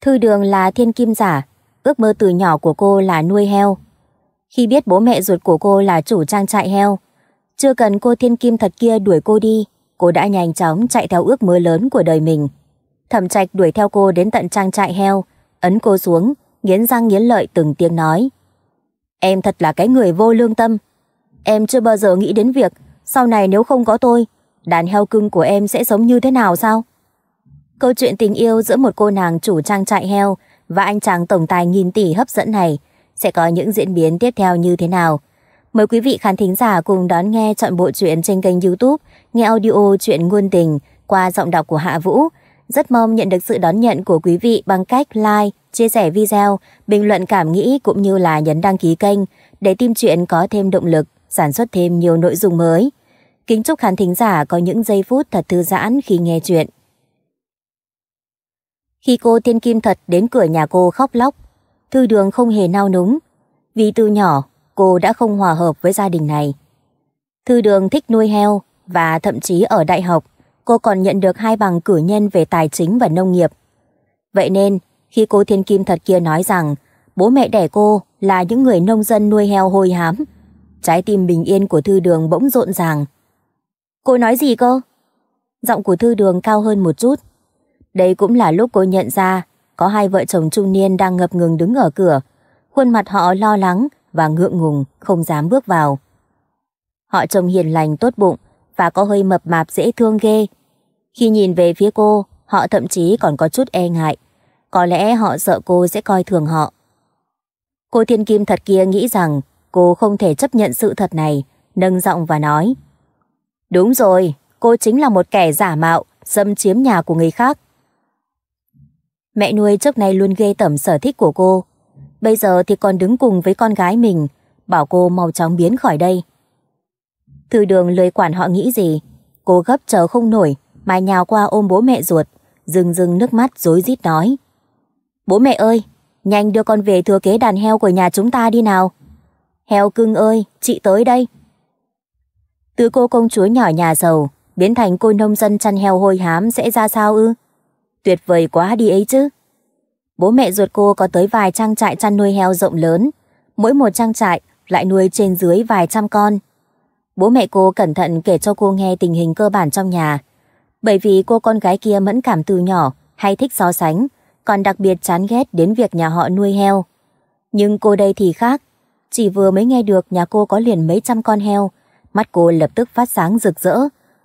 Thư Đường là thiên kim giả, ước mơ từ nhỏ của cô là nuôi heo. Khi biết bố mẹ ruột của cô là chủ trang trại heo, chưa cần cô thiên kim thật kia đuổi cô đi, cô đã nhanh chóng chạy theo ước mơ lớn của đời mình. Thẩm trạch đuổi theo cô đến tận trang trại heo, ấn cô xuống, nghiến răng nghiến lợi từng tiếng nói. Em thật là cái người vô lương tâm. Em chưa bao giờ nghĩ đến việc sau này nếu không có tôi, đàn heo cưng của em sẽ sống như thế nào sao? Câu chuyện tình yêu giữa một cô nàng chủ trang trại heo và anh chàng tổng tài nghìn tỷ hấp dẫn này sẽ có những diễn biến tiếp theo như thế nào? Mời quý vị khán thính giả cùng đón nghe chọn bộ truyện trên kênh youtube Nghe Audio Chuyện Nguồn Tình qua giọng đọc của Hạ Vũ. Rất mong nhận được sự đón nhận của quý vị bằng cách like, chia sẻ video, bình luận cảm nghĩ cũng như là nhấn đăng ký kênh để tim truyện có thêm động lực, sản xuất thêm nhiều nội dung mới. Kính chúc khán thính giả có những giây phút thật thư giãn khi nghe truyện khi cô Thiên Kim thật đến cửa nhà cô khóc lóc, Thư Đường không hề nao núng. Vì từ nhỏ, cô đã không hòa hợp với gia đình này. Thư Đường thích nuôi heo và thậm chí ở đại học, cô còn nhận được hai bằng cử nhân về tài chính và nông nghiệp. Vậy nên, khi cô Thiên Kim thật kia nói rằng bố mẹ đẻ cô là những người nông dân nuôi heo hôi hám, trái tim bình yên của Thư Đường bỗng rộn ràng. Cô nói gì cơ? Giọng của Thư Đường cao hơn một chút, đây cũng là lúc cô nhận ra có hai vợ chồng trung niên đang ngập ngừng đứng ở cửa. Khuôn mặt họ lo lắng và ngượng ngùng, không dám bước vào. Họ trông hiền lành tốt bụng và có hơi mập mạp dễ thương ghê. Khi nhìn về phía cô, họ thậm chí còn có chút e ngại. Có lẽ họ sợ cô sẽ coi thường họ. Cô thiên kim thật kia nghĩ rằng cô không thể chấp nhận sự thật này, nâng giọng và nói. Đúng rồi, cô chính là một kẻ giả mạo, xâm chiếm nhà của người khác. Mẹ nuôi trước nay luôn ghê tẩm sở thích của cô. Bây giờ thì còn đứng cùng với con gái mình, bảo cô mau chóng biến khỏi đây. Thư đường lười quản họ nghĩ gì, cô gấp chờ không nổi, mà nhào qua ôm bố mẹ ruột, rưng rưng nước mắt rối rít nói. Bố mẹ ơi, nhanh đưa con về thừa kế đàn heo của nhà chúng ta đi nào. Heo cưng ơi, chị tới đây. Từ cô công chúa nhỏ nhà giàu, biến thành cô nông dân chăn heo hôi hám sẽ ra sao ư? tuyệt vời quá đi ấy chứ. Bố mẹ ruột cô có tới vài trang trại chăn nuôi heo rộng lớn, mỗi một trang trại lại nuôi trên dưới vài trăm con. Bố mẹ cô cẩn thận kể cho cô nghe tình hình cơ bản trong nhà, bởi vì cô con gái kia mẫn cảm từ nhỏ, hay thích so sánh, còn đặc biệt chán ghét đến việc nhà họ nuôi heo. Nhưng cô đây thì khác, chỉ vừa mới nghe được nhà cô có liền mấy trăm con heo, mắt cô lập tức phát sáng rực rỡ,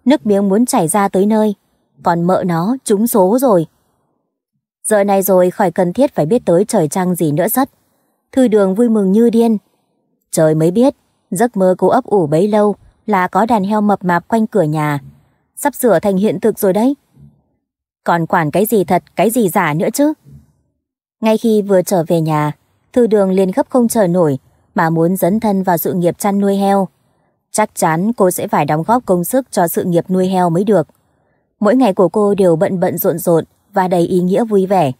nước miếng muốn chảy ra tới nơi còn mợ nó trúng số rồi. Giờ này rồi khỏi cần thiết phải biết tới trời trăng gì nữa rất. Thư đường vui mừng như điên. Trời mới biết, giấc mơ cô ấp ủ bấy lâu là có đàn heo mập mạp quanh cửa nhà. Sắp sửa thành hiện thực rồi đấy. Còn quản cái gì thật, cái gì giả nữa chứ. Ngay khi vừa trở về nhà, thư đường liền gấp không chờ nổi mà muốn dấn thân vào sự nghiệp chăn nuôi heo. Chắc chắn cô sẽ phải đóng góp công sức cho sự nghiệp nuôi heo mới được. Mỗi ngày của cô đều bận bận rộn rộn và đầy ý nghĩa vui vẻ.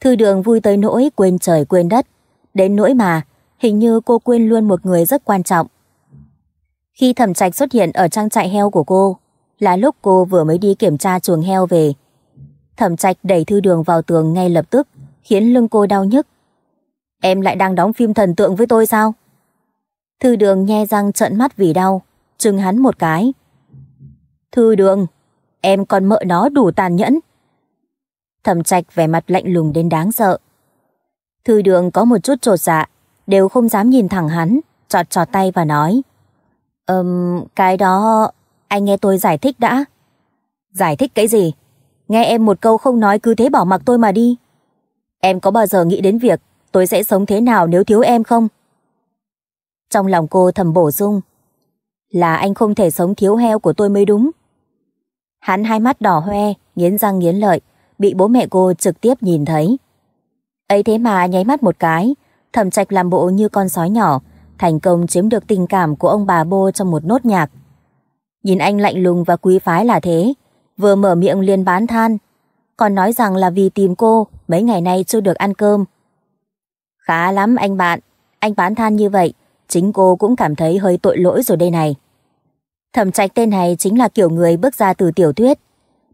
Thư đường vui tới nỗi quên trời quên đất. Đến nỗi mà, hình như cô quên luôn một người rất quan trọng. Khi thẩm trạch xuất hiện ở trang trại heo của cô, là lúc cô vừa mới đi kiểm tra chuồng heo về. Thẩm trạch đẩy thư đường vào tường ngay lập tức, khiến lưng cô đau nhức. Em lại đang đóng phim thần tượng với tôi sao? Thư đường nhe răng trợn mắt vì đau, trừng hắn một cái. Thư đường, em còn mợ nó đủ tàn nhẫn. Thẩm trạch vẻ mặt lạnh lùng đến đáng sợ. Thư đường có một chút trột dạ, đều không dám nhìn thẳng hắn, trọt trọt tay và nói. Ừm, um, cái đó, anh nghe tôi giải thích đã. Giải thích cái gì? Nghe em một câu không nói cứ thế bỏ mặc tôi mà đi. Em có bao giờ nghĩ đến việc tôi sẽ sống thế nào nếu thiếu em không? Trong lòng cô thầm bổ sung. Là anh không thể sống thiếu heo của tôi mới đúng. Hắn hai mắt đỏ hoe, nghiến răng nghiến lợi, bị bố mẹ cô trực tiếp nhìn thấy. ấy thế mà nháy mắt một cái, thẩm trạch làm bộ như con sói nhỏ, thành công chiếm được tình cảm của ông bà bô trong một nốt nhạc. Nhìn anh lạnh lùng và quý phái là thế, vừa mở miệng liền bán than, còn nói rằng là vì tìm cô, mấy ngày nay chưa được ăn cơm. Khá lắm anh bạn, anh bán than như vậy, chính cô cũng cảm thấy hơi tội lỗi rồi đây này. Thẩm trạch tên này chính là kiểu người bước ra từ tiểu thuyết,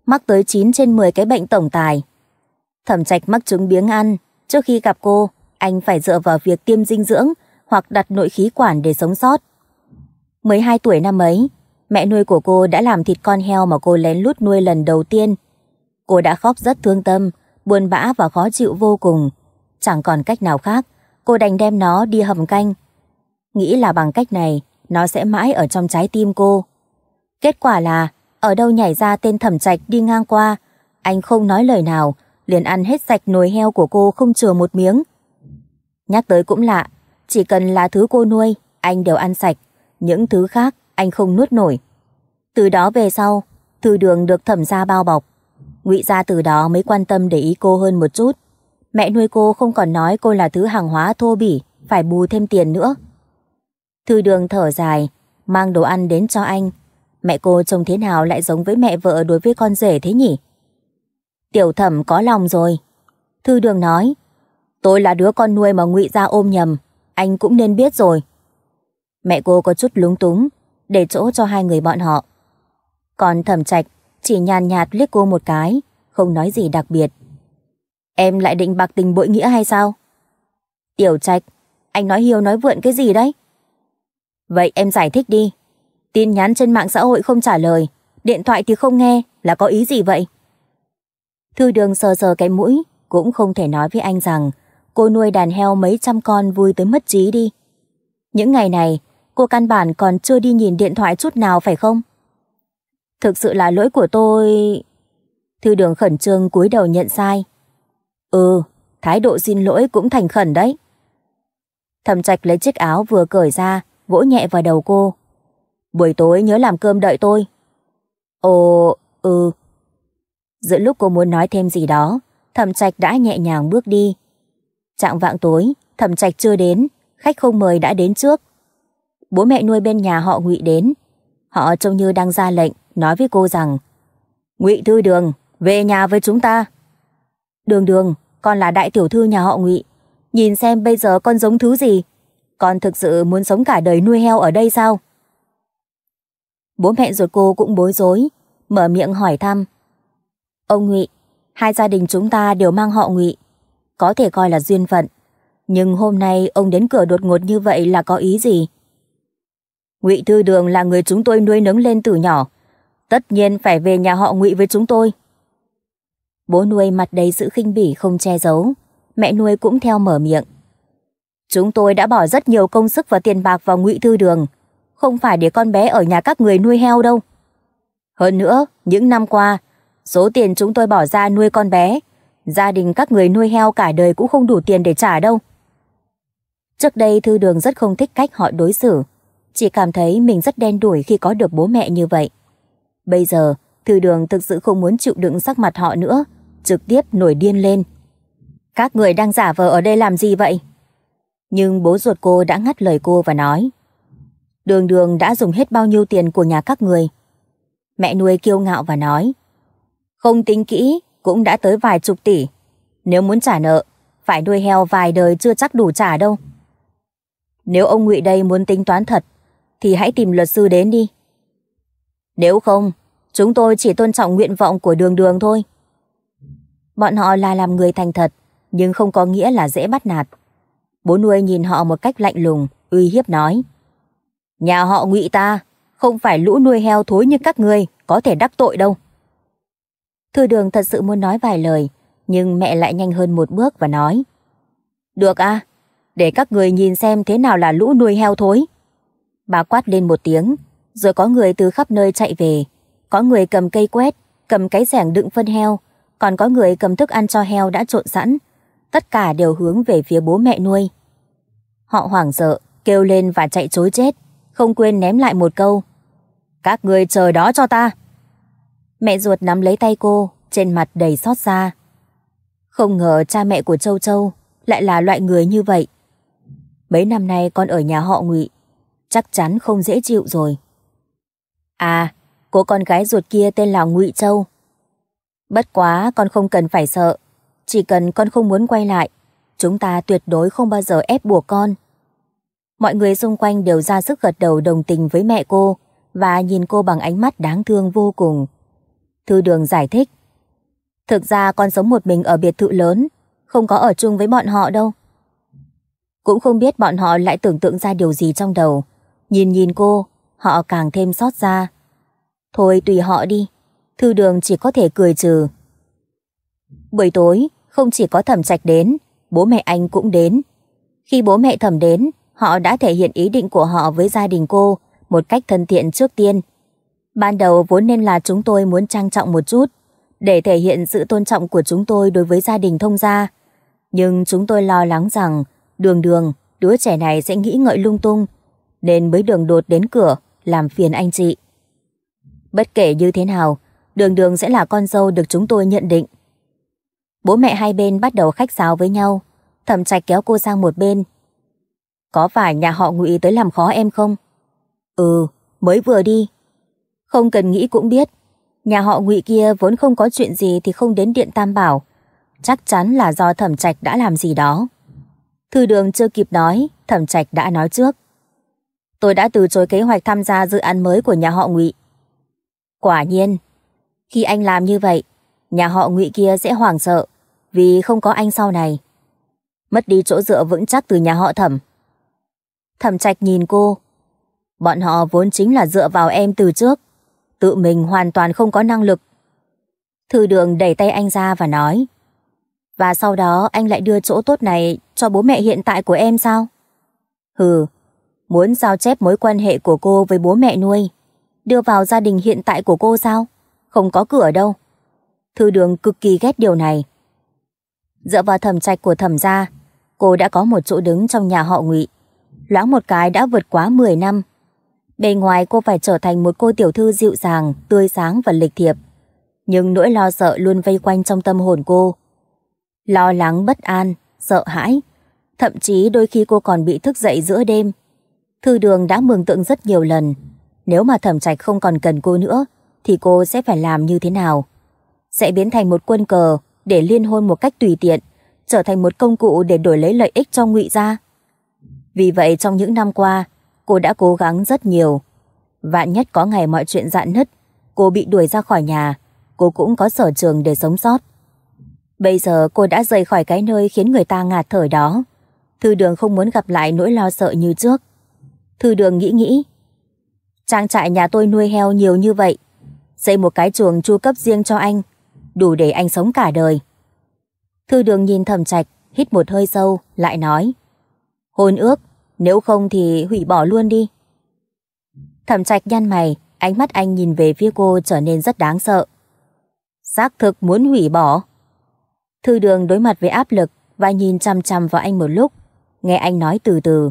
mắc tới 9 trên 10 cái bệnh tổng tài. Thẩm trạch mắc chứng biếng ăn, trước khi gặp cô, anh phải dựa vào việc tiêm dinh dưỡng hoặc đặt nội khí quản để sống sót. 12 tuổi năm ấy, mẹ nuôi của cô đã làm thịt con heo mà cô lén lút nuôi lần đầu tiên. Cô đã khóc rất thương tâm, buồn bã và khó chịu vô cùng. Chẳng còn cách nào khác, cô đành đem nó đi hầm canh. Nghĩ là bằng cách này, nó sẽ mãi ở trong trái tim cô. Kết quả là, ở đâu nhảy ra tên thẩm trạch đi ngang qua. Anh không nói lời nào, liền ăn hết sạch nồi heo của cô không chừa một miếng. Nhắc tới cũng lạ, chỉ cần là thứ cô nuôi, anh đều ăn sạch. Những thứ khác, anh không nuốt nổi. Từ đó về sau, thư đường được thẩm gia bao bọc. ngụy gia từ đó mới quan tâm để ý cô hơn một chút. Mẹ nuôi cô không còn nói cô là thứ hàng hóa thô bỉ, phải bù thêm tiền nữa. Thư đường thở dài, mang đồ ăn đến cho anh. Mẹ cô trông thế nào lại giống với mẹ vợ đối với con rể thế nhỉ? Tiểu thẩm có lòng rồi. Thư đường nói, tôi là đứa con nuôi mà ngụy ra ôm nhầm, anh cũng nên biết rồi. Mẹ cô có chút lúng túng, để chỗ cho hai người bọn họ. Còn thẩm trạch chỉ nhàn nhạt liếc cô một cái, không nói gì đặc biệt. Em lại định bạc tình bội nghĩa hay sao? Tiểu trạch, anh nói hiêu nói vượn cái gì đấy? Vậy em giải thích đi tin nhắn trên mạng xã hội không trả lời, điện thoại thì không nghe, là có ý gì vậy? Thư đường sờ sờ cái mũi, cũng không thể nói với anh rằng cô nuôi đàn heo mấy trăm con vui tới mất trí đi. Những ngày này, cô căn bản còn chưa đi nhìn điện thoại chút nào phải không? Thực sự là lỗi của tôi... Thư đường khẩn trương cúi đầu nhận sai. Ừ, thái độ xin lỗi cũng thành khẩn đấy. Thầm trạch lấy chiếc áo vừa cởi ra, vỗ nhẹ vào đầu cô. Buổi tối nhớ làm cơm đợi tôi. Ồ, ừ. Giữa lúc cô muốn nói thêm gì đó, thẩm trạch đã nhẹ nhàng bước đi. Trạng vạng tối, thẩm trạch chưa đến, khách không mời đã đến trước. Bố mẹ nuôi bên nhà họ ngụy đến. Họ trông như đang ra lệnh, nói với cô rằng ngụy Thư Đường, về nhà với chúng ta. Đường Đường, con là đại tiểu thư nhà họ ngụy Nhìn xem bây giờ con giống thứ gì. Con thực sự muốn sống cả đời nuôi heo ở đây sao? Bố mẹ ruột cô cũng bối rối, mở miệng hỏi thăm. Ông Ngụy, hai gia đình chúng ta đều mang họ Ngụy, có thể coi là duyên phận. Nhưng hôm nay ông đến cửa đột ngột như vậy là có ý gì? Ngụy Thư Đường là người chúng tôi nuôi nấng lên từ nhỏ, tất nhiên phải về nhà họ Ngụy với chúng tôi. Bố nuôi mặt đầy sự khinh bỉ không che giấu, mẹ nuôi cũng theo mở miệng. Chúng tôi đã bỏ rất nhiều công sức và tiền bạc vào Ngụy Thư Đường, không phải để con bé ở nhà các người nuôi heo đâu. Hơn nữa, những năm qua, số tiền chúng tôi bỏ ra nuôi con bé, gia đình các người nuôi heo cả đời cũng không đủ tiền để trả đâu. Trước đây Thư Đường rất không thích cách họ đối xử, chỉ cảm thấy mình rất đen đủi khi có được bố mẹ như vậy. Bây giờ, Thư Đường thực sự không muốn chịu đựng sắc mặt họ nữa, trực tiếp nổi điên lên. Các người đang giả vờ ở đây làm gì vậy? Nhưng bố ruột cô đã ngắt lời cô và nói. Đường đường đã dùng hết bao nhiêu tiền của nhà các người. Mẹ nuôi kiêu ngạo và nói. Không tính kỹ, cũng đã tới vài chục tỷ. Nếu muốn trả nợ, phải nuôi heo vài đời chưa chắc đủ trả đâu. Nếu ông ngụy đây muốn tính toán thật, thì hãy tìm luật sư đến đi. Nếu không, chúng tôi chỉ tôn trọng nguyện vọng của đường đường thôi. Bọn họ là làm người thành thật, nhưng không có nghĩa là dễ bắt nạt. Bố nuôi nhìn họ một cách lạnh lùng, uy hiếp nói. Nhà họ ngụy ta, không phải lũ nuôi heo thối như các ngươi có thể đắc tội đâu. Thư đường thật sự muốn nói vài lời, nhưng mẹ lại nhanh hơn một bước và nói. Được à, để các người nhìn xem thế nào là lũ nuôi heo thối. Bà quát lên một tiếng, rồi có người từ khắp nơi chạy về. Có người cầm cây quét, cầm cái rẻng đựng phân heo, còn có người cầm thức ăn cho heo đã trộn sẵn. Tất cả đều hướng về phía bố mẹ nuôi. Họ hoảng sợ, kêu lên và chạy chối chết không quên ném lại một câu. Các người chờ đó cho ta. Mẹ ruột nắm lấy tay cô, trên mặt đầy xót xa. Không ngờ cha mẹ của Châu Châu lại là loại người như vậy. Mấy năm nay con ở nhà họ ngụy chắc chắn không dễ chịu rồi. À, cô con gái ruột kia tên là ngụy Châu. Bất quá con không cần phải sợ, chỉ cần con không muốn quay lại, chúng ta tuyệt đối không bao giờ ép buộc con. Mọi người xung quanh đều ra sức gật đầu đồng tình với mẹ cô và nhìn cô bằng ánh mắt đáng thương vô cùng. Thư đường giải thích. Thực ra con sống một mình ở biệt thự lớn, không có ở chung với bọn họ đâu. Cũng không biết bọn họ lại tưởng tượng ra điều gì trong đầu. Nhìn nhìn cô, họ càng thêm xót ra. Thôi tùy họ đi, thư đường chỉ có thể cười trừ. Buổi tối, không chỉ có thẩm trạch đến, bố mẹ anh cũng đến. Khi bố mẹ thẩm đến, họ đã thể hiện ý định của họ với gia đình cô một cách thân thiện trước tiên. Ban đầu vốn nên là chúng tôi muốn trang trọng một chút, để thể hiện sự tôn trọng của chúng tôi đối với gia đình thông gia. Nhưng chúng tôi lo lắng rằng đường đường, đứa trẻ này sẽ nghĩ ngợi lung tung, nên mới đường đột đến cửa, làm phiền anh chị. Bất kể như thế nào, đường đường sẽ là con dâu được chúng tôi nhận định. Bố mẹ hai bên bắt đầu khách sáo với nhau, thẩm trạch kéo cô sang một bên có phải nhà họ ngụy tới làm khó em không? Ừ, mới vừa đi. Không cần nghĩ cũng biết. Nhà họ ngụy kia vốn không có chuyện gì thì không đến điện Tam Bảo. Chắc chắn là do thẩm trạch đã làm gì đó. Thư đường chưa kịp nói, thẩm trạch đã nói trước. Tôi đã từ chối kế hoạch tham gia dự án mới của nhà họ ngụy. Quả nhiên, khi anh làm như vậy, nhà họ ngụy kia sẽ hoảng sợ vì không có anh sau này. Mất đi chỗ dựa vững chắc từ nhà họ thẩm Thẩm trạch nhìn cô. Bọn họ vốn chính là dựa vào em từ trước. Tự mình hoàn toàn không có năng lực. Thư đường đẩy tay anh ra và nói. Và sau đó anh lại đưa chỗ tốt này cho bố mẹ hiện tại của em sao? Hừ, muốn giao chép mối quan hệ của cô với bố mẹ nuôi. Đưa vào gia đình hiện tại của cô sao? Không có cửa đâu. Thư đường cực kỳ ghét điều này. Dựa vào thẩm trạch của thẩm gia, cô đã có một chỗ đứng trong nhà họ ngụy loãng một cái đã vượt quá 10 năm. Bề ngoài cô phải trở thành một cô tiểu thư dịu dàng, tươi sáng và lịch thiệp. Nhưng nỗi lo sợ luôn vây quanh trong tâm hồn cô. Lo lắng bất an, sợ hãi. Thậm chí đôi khi cô còn bị thức dậy giữa đêm. Thư đường đã mường tượng rất nhiều lần. Nếu mà thẩm trạch không còn cần cô nữa, thì cô sẽ phải làm như thế nào? Sẽ biến thành một quân cờ để liên hôn một cách tùy tiện, trở thành một công cụ để đổi lấy lợi ích cho ngụy gia. Vì vậy trong những năm qua, cô đã cố gắng rất nhiều. Vạn nhất có ngày mọi chuyện dạn nứt, cô bị đuổi ra khỏi nhà, cô cũng có sở trường để sống sót. Bây giờ cô đã rời khỏi cái nơi khiến người ta ngạt thở đó. Thư đường không muốn gặp lại nỗi lo sợ như trước. Thư đường nghĩ nghĩ. Trang trại nhà tôi nuôi heo nhiều như vậy. Xây một cái chuồng chu cấp riêng cho anh. Đủ để anh sống cả đời. Thư đường nhìn thầm trạch, hít một hơi sâu, lại nói. Hôn ước, nếu không thì hủy bỏ luôn đi. Thẩm trạch nhăn mày, ánh mắt anh nhìn về phía cô trở nên rất đáng sợ. Xác thực muốn hủy bỏ. Thư đường đối mặt với áp lực và nhìn chăm chăm vào anh một lúc, nghe anh nói từ từ.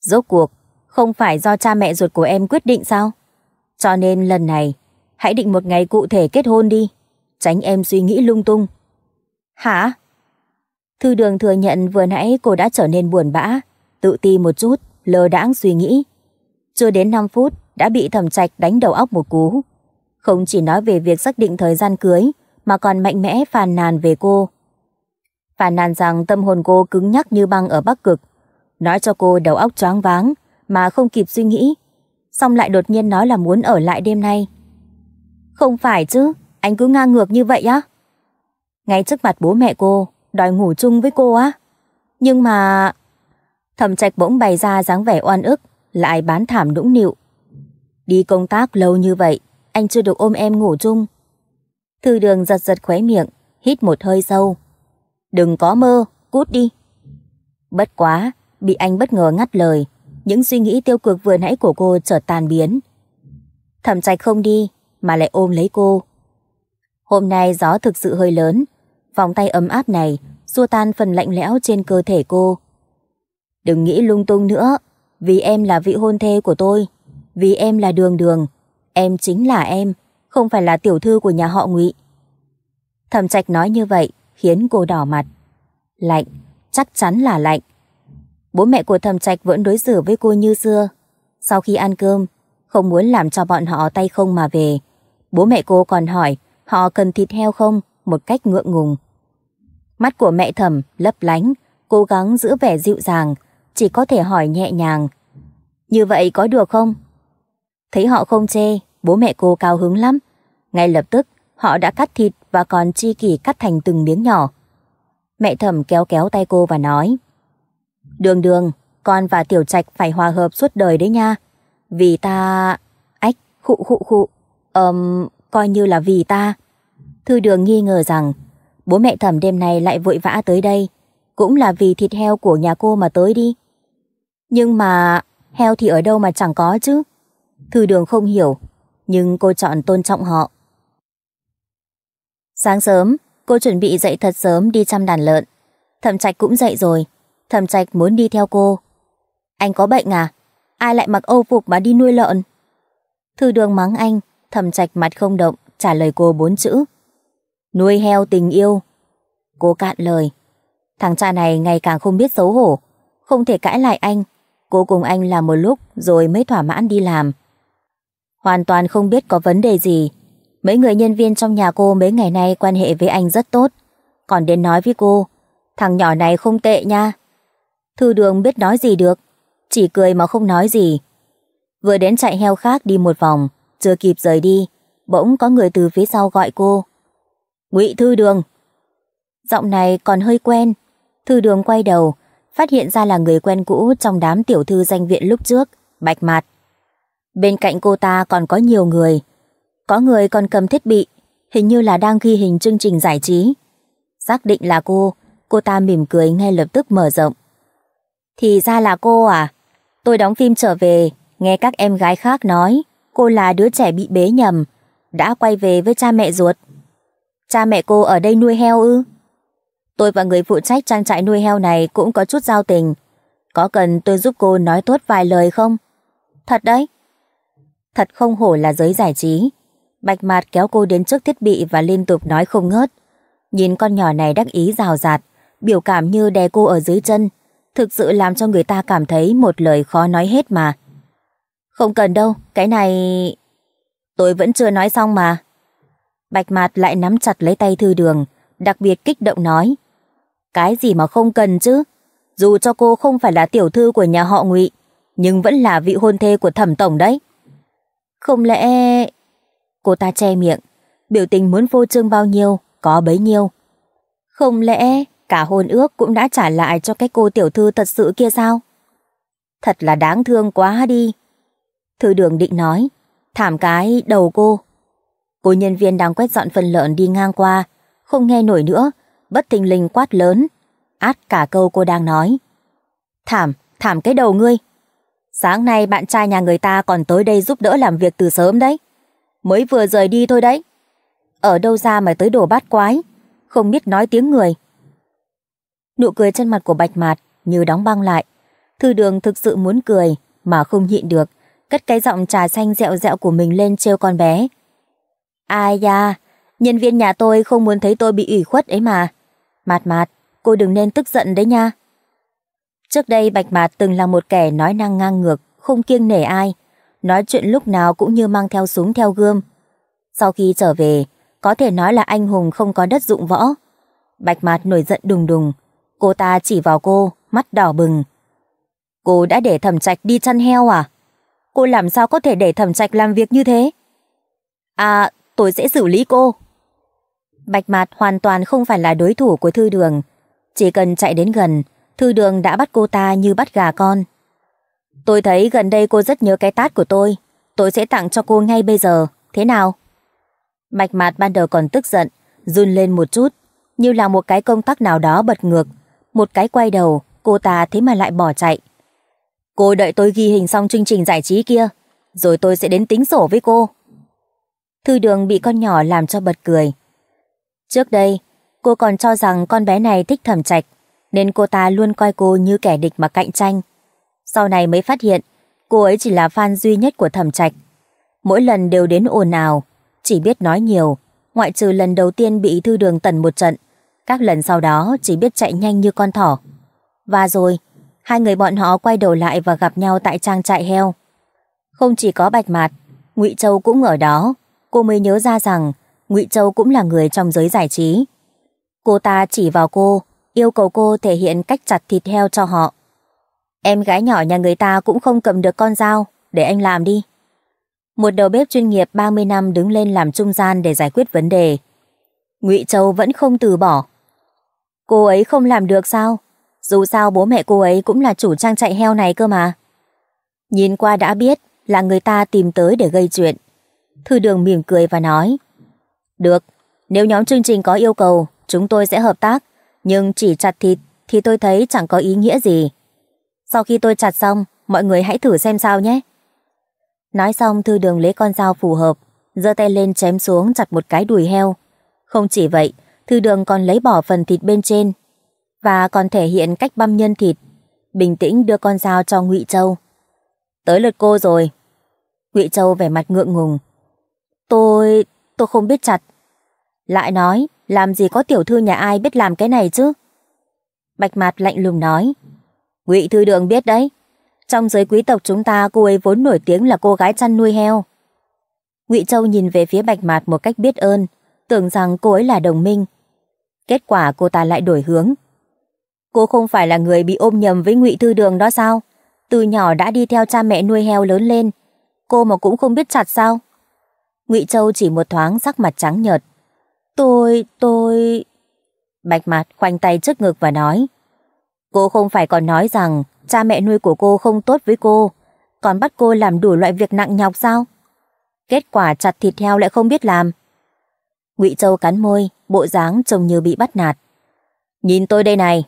Rốt cuộc, không phải do cha mẹ ruột của em quyết định sao? Cho nên lần này, hãy định một ngày cụ thể kết hôn đi, tránh em suy nghĩ lung tung. Hả? Thư đường thừa nhận vừa nãy cô đã trở nên buồn bã, tự ti một chút, lơ đãng suy nghĩ. Chưa đến 5 phút đã bị thẩm trạch đánh đầu óc một cú. Không chỉ nói về việc xác định thời gian cưới, mà còn mạnh mẽ phàn nàn về cô. Phàn nàn rằng tâm hồn cô cứng nhắc như băng ở Bắc Cực, nói cho cô đầu óc choáng váng mà không kịp suy nghĩ, xong lại đột nhiên nói là muốn ở lại đêm nay. Không phải chứ, anh cứ ngang ngược như vậy á. Ngay trước mặt bố mẹ cô, đòi ngủ chung với cô á. Nhưng mà... Thẩm trạch bỗng bày ra dáng vẻ oan ức, lại bán thảm đũng nịu. Đi công tác lâu như vậy, anh chưa được ôm em ngủ chung. Thư đường giật giật khóe miệng, hít một hơi sâu. Đừng có mơ, cút đi. Bất quá, bị anh bất ngờ ngắt lời, những suy nghĩ tiêu cực vừa nãy của cô trở tan biến. Thẩm trạch không đi, mà lại ôm lấy cô. Hôm nay gió thực sự hơi lớn, Vòng tay ấm áp này xua tan phần lạnh lẽo trên cơ thể cô. Đừng nghĩ lung tung nữa, vì em là vị hôn thê của tôi, vì em là đường đường, em chính là em, không phải là tiểu thư của nhà họ Ngụy. Thẩm Trạch nói như vậy khiến cô đỏ mặt. Lạnh, chắc chắn là lạnh. Bố mẹ của Thẩm Trạch vẫn đối xử với cô như xưa. Sau khi ăn cơm, không muốn làm cho bọn họ tay không mà về. Bố mẹ cô còn hỏi họ cần thịt heo không một cách ngượng ngùng. Mắt của mẹ thẩm lấp lánh, cố gắng giữ vẻ dịu dàng, chỉ có thể hỏi nhẹ nhàng. Như vậy có được không? Thấy họ không chê, bố mẹ cô cao hứng lắm. Ngay lập tức, họ đã cắt thịt và còn chi kỷ cắt thành từng miếng nhỏ. Mẹ thẩm kéo kéo tay cô và nói. Đường đường, con và tiểu trạch phải hòa hợp suốt đời đấy nha. Vì ta... Ách, khụ khụ khụ. Ờm, um, coi như là vì ta. Thư Đường nghi ngờ rằng bố mẹ thẩm đêm nay lại vội vã tới đây, cũng là vì thịt heo của nhà cô mà tới đi. Nhưng mà heo thì ở đâu mà chẳng có chứ. Thư Đường không hiểu, nhưng cô chọn tôn trọng họ. Sáng sớm, cô chuẩn bị dậy thật sớm đi chăm đàn lợn. Thẩm Trạch cũng dậy rồi, Thẩm Trạch muốn đi theo cô. Anh có bệnh à? Ai lại mặc âu phục mà đi nuôi lợn? Thư Đường mắng anh, Thẩm Trạch mặt không động, trả lời cô bốn chữ nuôi heo tình yêu. Cô cạn lời. Thằng cha này ngày càng không biết xấu hổ, không thể cãi lại anh. Cô cùng anh làm một lúc rồi mới thỏa mãn đi làm. Hoàn toàn không biết có vấn đề gì. Mấy người nhân viên trong nhà cô mấy ngày nay quan hệ với anh rất tốt. Còn đến nói với cô, thằng nhỏ này không tệ nha. Thư đường biết nói gì được, chỉ cười mà không nói gì. Vừa đến chạy heo khác đi một vòng, chưa kịp rời đi, bỗng có người từ phía sau gọi cô. Ngụy Thư Đường. Giọng này còn hơi quen. Thư Đường quay đầu, phát hiện ra là người quen cũ trong đám tiểu thư danh viện lúc trước, Bạch Mạt. Bên cạnh cô ta còn có nhiều người. Có người còn cầm thiết bị, hình như là đang ghi hình chương trình giải trí. Xác định là cô, cô ta mỉm cười ngay lập tức mở rộng. Thì ra là cô à? Tôi đóng phim trở về, nghe các em gái khác nói, cô là đứa trẻ bị bế nhầm, đã quay về với cha mẹ ruột. Cha mẹ cô ở đây nuôi heo ư? Tôi và người phụ trách trang trại nuôi heo này cũng có chút giao tình. Có cần tôi giúp cô nói tốt vài lời không? Thật đấy. Thật không hổ là giới giải trí. Bạch mạt kéo cô đến trước thiết bị và liên tục nói không ngớt. Nhìn con nhỏ này đắc ý rào rạt, biểu cảm như đè cô ở dưới chân. Thực sự làm cho người ta cảm thấy một lời khó nói hết mà. Không cần đâu, cái này... Tôi vẫn chưa nói xong mà. Bạch Mạt lại nắm chặt lấy tay Thư Đường, đặc biệt kích động nói. Cái gì mà không cần chứ? Dù cho cô không phải là tiểu thư của nhà họ ngụy nhưng vẫn là vị hôn thê của thẩm tổng đấy. Không lẽ... Cô ta che miệng, biểu tình muốn vô trương bao nhiêu, có bấy nhiêu. Không lẽ cả hôn ước cũng đã trả lại cho cái cô tiểu thư thật sự kia sao? Thật là đáng thương quá đi. Thư đường định nói, thảm cái đầu cô Cô nhân viên đang quét dọn phần lợn đi ngang qua, không nghe nổi nữa, bất thình lình quát lớn, át cả câu cô đang nói. Thảm, thảm cái đầu ngươi. Sáng nay bạn trai nhà người ta còn tới đây giúp đỡ làm việc từ sớm đấy. Mới vừa rời đi thôi đấy. Ở đâu ra mà tới đồ bát quái, không biết nói tiếng người. Nụ cười trên mặt của Bạch Mạt như đóng băng lại. Thư đường thực sự muốn cười mà không nhịn được, cất cái giọng trà xanh dẹo dẹo của mình lên trêu con bé, Ai da, nhân viên nhà tôi không muốn thấy tôi bị ủy khuất ấy mà. Mạt mạt, cô đừng nên tức giận đấy nha. Trước đây Bạch Mạt từng là một kẻ nói năng ngang ngược, không kiêng nể ai. Nói chuyện lúc nào cũng như mang theo súng theo gươm. Sau khi trở về, có thể nói là anh hùng không có đất dụng võ. Bạch Mạt nổi giận đùng đùng. Cô ta chỉ vào cô, mắt đỏ bừng. Cô đã để thẩm trạch đi chăn heo à? Cô làm sao có thể để thẩm trạch làm việc như thế? À, tôi sẽ xử lý cô. Bạch Mạt hoàn toàn không phải là đối thủ của Thư Đường. Chỉ cần chạy đến gần, Thư Đường đã bắt cô ta như bắt gà con. Tôi thấy gần đây cô rất nhớ cái tát của tôi. Tôi sẽ tặng cho cô ngay bây giờ, thế nào? Bạch Mạt ban đầu còn tức giận, run lên một chút, như là một cái công tắc nào đó bật ngược. Một cái quay đầu, cô ta thế mà lại bỏ chạy. Cô đợi tôi ghi hình xong chương trình giải trí kia, rồi tôi sẽ đến tính sổ với cô. Thư đường bị con nhỏ làm cho bật cười. Trước đây, cô còn cho rằng con bé này thích thẩm trạch, nên cô ta luôn coi cô như kẻ địch mà cạnh tranh. Sau này mới phát hiện, cô ấy chỉ là fan duy nhất của thẩm trạch. Mỗi lần đều đến ồn ào, chỉ biết nói nhiều, ngoại trừ lần đầu tiên bị thư đường tần một trận, các lần sau đó chỉ biết chạy nhanh như con thỏ. Và rồi, hai người bọn họ quay đầu lại và gặp nhau tại trang trại heo. Không chỉ có Bạch Mạt, Ngụy Châu cũng ở đó, cô mới nhớ ra rằng Ngụy Châu cũng là người trong giới giải trí. Cô ta chỉ vào cô, yêu cầu cô thể hiện cách chặt thịt heo cho họ. Em gái nhỏ nhà người ta cũng không cầm được con dao, để anh làm đi. Một đầu bếp chuyên nghiệp 30 năm đứng lên làm trung gian để giải quyết vấn đề. Ngụy Châu vẫn không từ bỏ. Cô ấy không làm được sao? Dù sao bố mẹ cô ấy cũng là chủ trang trại heo này cơ mà. Nhìn qua đã biết là người ta tìm tới để gây chuyện. Thư Đường mỉm cười và nói Được, nếu nhóm chương trình có yêu cầu, chúng tôi sẽ hợp tác, nhưng chỉ chặt thịt thì tôi thấy chẳng có ý nghĩa gì. Sau khi tôi chặt xong, mọi người hãy thử xem sao nhé. Nói xong Thư Đường lấy con dao phù hợp, giơ tay lên chém xuống chặt một cái đùi heo. Không chỉ vậy, Thư Đường còn lấy bỏ phần thịt bên trên và còn thể hiện cách băm nhân thịt, bình tĩnh đưa con dao cho Ngụy Châu. Tới lượt cô rồi. Ngụy Châu vẻ mặt ngượng ngùng, Tôi... tôi không biết chặt. Lại nói, làm gì có tiểu thư nhà ai biết làm cái này chứ? Bạch mặt lạnh lùng nói. Ngụy thư đường biết đấy. Trong giới quý tộc chúng ta cô ấy vốn nổi tiếng là cô gái chăn nuôi heo. Ngụy Châu nhìn về phía bạch mặt một cách biết ơn, tưởng rằng cô ấy là đồng minh. Kết quả cô ta lại đổi hướng. Cô không phải là người bị ôm nhầm với Ngụy Thư Đường đó sao? Từ nhỏ đã đi theo cha mẹ nuôi heo lớn lên. Cô mà cũng không biết chặt sao? Ngụy Châu chỉ một thoáng sắc mặt trắng nhợt. Tôi, tôi... Bạch mặt khoanh tay trước ngực và nói. Cô không phải còn nói rằng cha mẹ nuôi của cô không tốt với cô, còn bắt cô làm đủ loại việc nặng nhọc sao? Kết quả chặt thịt heo lại không biết làm. Ngụy Châu cắn môi, bộ dáng trông như bị bắt nạt. Nhìn tôi đây này.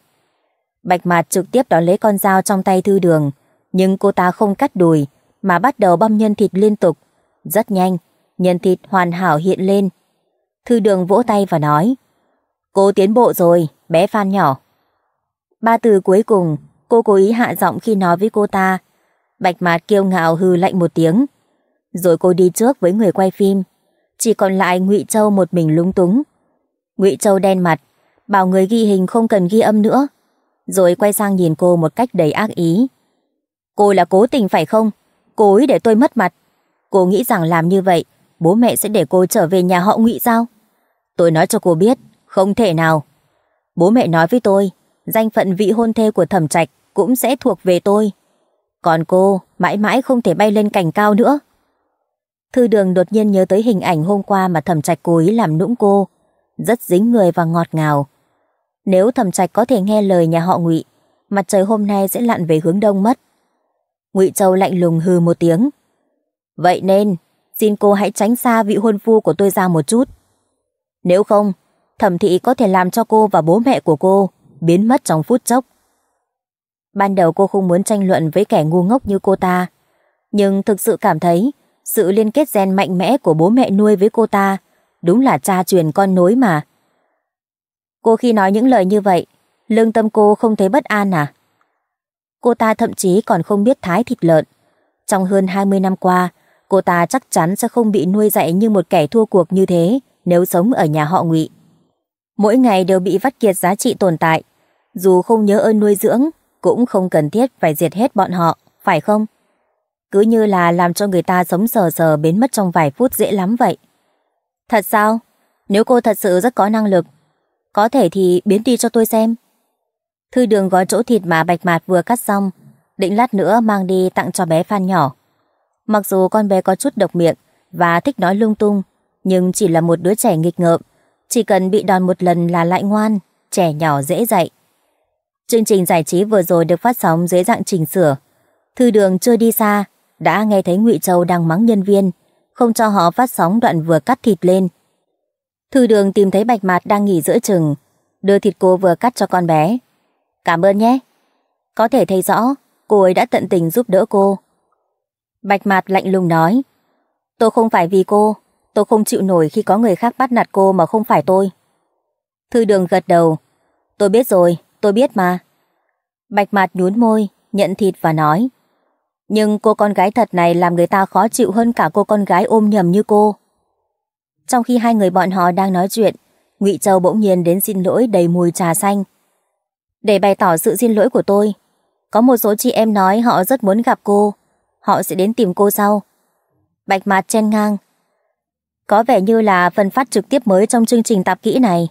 Bạch Mạt trực tiếp đón lấy con dao trong tay thư đường, nhưng cô ta không cắt đùi, mà bắt đầu băm nhân thịt liên tục. Rất nhanh, nhân thịt hoàn hảo hiện lên. Thư đường vỗ tay và nói, Cô tiến bộ rồi, bé Phan nhỏ. Ba từ cuối cùng, cô cố ý hạ giọng khi nói với cô ta. Bạch mạt kiêu ngạo hư lạnh một tiếng. Rồi cô đi trước với người quay phim. Chỉ còn lại ngụy Châu một mình lúng túng. ngụy Châu đen mặt, bảo người ghi hình không cần ghi âm nữa. Rồi quay sang nhìn cô một cách đầy ác ý. Cô là cố tình phải không? Cố ý để tôi mất mặt. Cô nghĩ rằng làm như vậy bố mẹ sẽ để cô trở về nhà họ ngụy sao? Tôi nói cho cô biết, không thể nào. Bố mẹ nói với tôi, danh phận vị hôn thê của thẩm trạch cũng sẽ thuộc về tôi. Còn cô, mãi mãi không thể bay lên cành cao nữa. Thư đường đột nhiên nhớ tới hình ảnh hôm qua mà thẩm trạch cố ý làm nũng cô. Rất dính người và ngọt ngào. Nếu thẩm trạch có thể nghe lời nhà họ ngụy, mặt trời hôm nay sẽ lặn về hướng đông mất. Ngụy Châu lạnh lùng hừ một tiếng. Vậy nên, Xin cô hãy tránh xa vị hôn phu của tôi ra một chút. Nếu không, thẩm thị có thể làm cho cô và bố mẹ của cô biến mất trong phút chốc. Ban đầu cô không muốn tranh luận với kẻ ngu ngốc như cô ta, nhưng thực sự cảm thấy sự liên kết gen mạnh mẽ của bố mẹ nuôi với cô ta đúng là cha truyền con nối mà. Cô khi nói những lời như vậy, lương tâm cô không thấy bất an à? Cô ta thậm chí còn không biết thái thịt lợn. Trong hơn 20 năm qua, cô ta chắc chắn sẽ không bị nuôi dạy như một kẻ thua cuộc như thế nếu sống ở nhà họ ngụy. Mỗi ngày đều bị vắt kiệt giá trị tồn tại. Dù không nhớ ơn nuôi dưỡng, cũng không cần thiết phải diệt hết bọn họ, phải không? Cứ như là làm cho người ta sống sờ sờ biến mất trong vài phút dễ lắm vậy. Thật sao? Nếu cô thật sự rất có năng lực, có thể thì biến đi cho tôi xem. Thư đường gói chỗ thịt mà bạch mạt vừa cắt xong, định lát nữa mang đi tặng cho bé Phan nhỏ. Mặc dù con bé có chút độc miệng và thích nói lung tung, nhưng chỉ là một đứa trẻ nghịch ngợm. Chỉ cần bị đòn một lần là lại ngoan, trẻ nhỏ dễ dạy. Chương trình giải trí vừa rồi được phát sóng dưới dạng chỉnh sửa. Thư đường chưa đi xa, đã nghe thấy ngụy Châu đang mắng nhân viên, không cho họ phát sóng đoạn vừa cắt thịt lên. Thư đường tìm thấy bạch mạt đang nghỉ giữa chừng, đưa thịt cô vừa cắt cho con bé. Cảm ơn nhé. Có thể thấy rõ, cô ấy đã tận tình giúp đỡ cô. Bạch Mạt lạnh lùng nói. Tôi không phải vì cô, tôi không chịu nổi khi có người khác bắt nạt cô mà không phải tôi. Thư đường gật đầu. Tôi biết rồi, tôi biết mà. Bạch Mạt nhún môi, nhận thịt và nói. Nhưng cô con gái thật này làm người ta khó chịu hơn cả cô con gái ôm nhầm như cô. Trong khi hai người bọn họ đang nói chuyện, Ngụy Châu bỗng nhiên đến xin lỗi đầy mùi trà xanh. Để bày tỏ sự xin lỗi của tôi, có một số chị em nói họ rất muốn gặp cô, Họ sẽ đến tìm cô sau. Bạch mặt chen ngang. Có vẻ như là phần phát trực tiếp mới trong chương trình tạp kỹ này.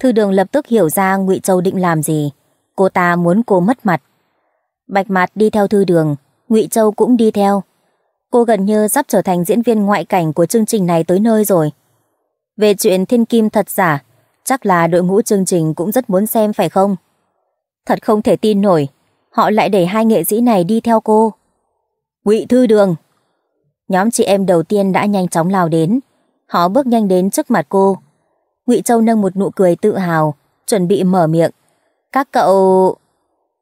Thư đường lập tức hiểu ra ngụy Châu định làm gì. Cô ta muốn cô mất mặt. Bạch mặt đi theo thư đường, ngụy Châu cũng đi theo. Cô gần như sắp trở thành diễn viên ngoại cảnh của chương trình này tới nơi rồi. Về chuyện thiên kim thật giả, chắc là đội ngũ chương trình cũng rất muốn xem phải không? Thật không thể tin nổi, họ lại để hai nghệ sĩ này đi theo cô. Ngụy Thư Đường. Nhóm chị em đầu tiên đã nhanh chóng lao đến. Họ bước nhanh đến trước mặt cô. Ngụy Châu nâng một nụ cười tự hào, chuẩn bị mở miệng. Các cậu...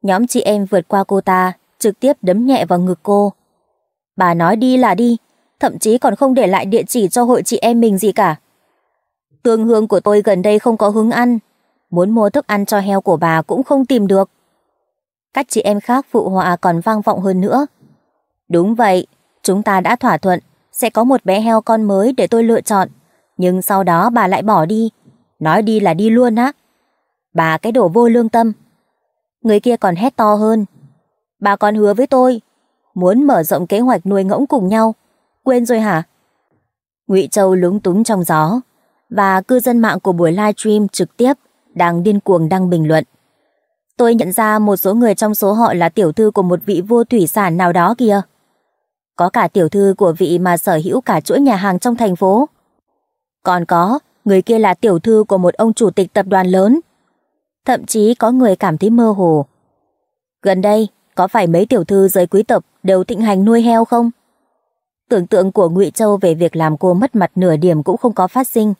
Nhóm chị em vượt qua cô ta, trực tiếp đấm nhẹ vào ngực cô. Bà nói đi là đi, thậm chí còn không để lại địa chỉ cho hội chị em mình gì cả. Tương hương của tôi gần đây không có hứng ăn, muốn mua thức ăn cho heo của bà cũng không tìm được. Các chị em khác phụ họa còn vang vọng hơn nữa. Đúng vậy, chúng ta đã thỏa thuận, sẽ có một bé heo con mới để tôi lựa chọn. Nhưng sau đó bà lại bỏ đi. Nói đi là đi luôn á. Bà cái đồ vô lương tâm. Người kia còn hét to hơn. Bà còn hứa với tôi, muốn mở rộng kế hoạch nuôi ngỗng cùng nhau. Quên rồi hả? Ngụy Châu lúng túng trong gió và cư dân mạng của buổi live stream trực tiếp đang điên cuồng đăng bình luận. Tôi nhận ra một số người trong số họ là tiểu thư của một vị vua thủy sản nào đó kìa. Có cả tiểu thư của vị mà sở hữu cả chuỗi nhà hàng trong thành phố. Còn có, người kia là tiểu thư của một ông chủ tịch tập đoàn lớn. Thậm chí có người cảm thấy mơ hồ. Gần đây, có phải mấy tiểu thư giới quý tộc đều thịnh hành nuôi heo không? Tưởng tượng của ngụy Châu về việc làm cô mất mặt nửa điểm cũng không có phát sinh.